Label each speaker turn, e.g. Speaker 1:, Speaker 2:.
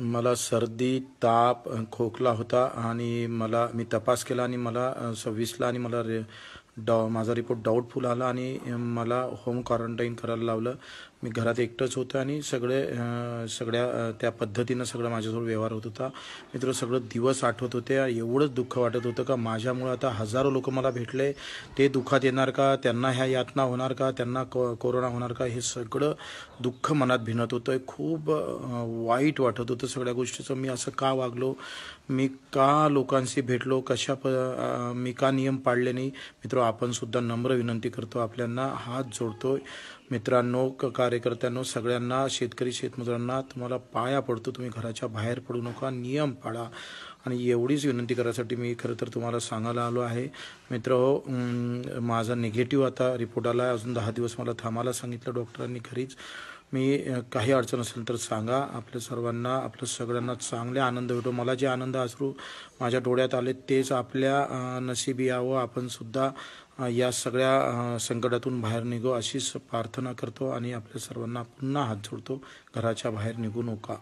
Speaker 1: मला सर्दी ताप खोकला होता आणि मला मी तपास केला आणि मला सव्वीसला आणि मला रे डॉ माझा रिपोर्ट डाऊटफुल आला आणि मला होम क्वारंटाईन करायला लावलं मी घरात एकटंच होतं आणि सगळे सगळ्या त्या पद्धतीनं सगळं माझ्यासोबत व्यवहार होत होता मित्र सगळं दिवस आठवत होते एवढंच दुःख वाटत होतं का माझ्यामुळं आता हजारो लोक मला भेटले ते दुःखात येणार का त्यांना ह्या यातना होणार का त्यांना कोरोना होणार का हे सगळं दुःख मनात भिनत होतं खूप वाईट वाटत होतं सगळ्या गोष्टीचं मी असं का वागलो मी का लोकांशी भेटलो कशा प मी का नियम पाळले नाही मित्र आपण सुद्धा नम्र विनंती करतो आपल्यांना हात जोडतो मित्रांनो कार्यकर्त्यांनो सगळ्यांना शेतकरी शेतमजुरांना तुम्हाला पाया पडतो तुम्ही घराच्या बाहेर पडू नका नियम पाळा आणि एवढीच विनंती करायसाठी मी खरं तर तुम्हाला सांगायला आलो आहे मित्र माझा निगेटिव्ह आता रिपोर्ट आला अजून दहा दिवस मला थांबायला सांगितलं डॉक्टरांनी खरीच मी काही अडचण असेल तर सांगा आपल्या सर्वांना आपल्या सगळ्यांना चांगले आनंद भेटो मला जे आनंद असू माझ्या डोळ्यात आले तेच आपल्या नशिबी यावं आपणसुद्धा या सगळ्या संकटातून बाहेर निघो अशीच प्रार्थना करतो आणि आपल्या सर्वांना पुन्हा हात जोडतो घराच्या बाहेर निघू नका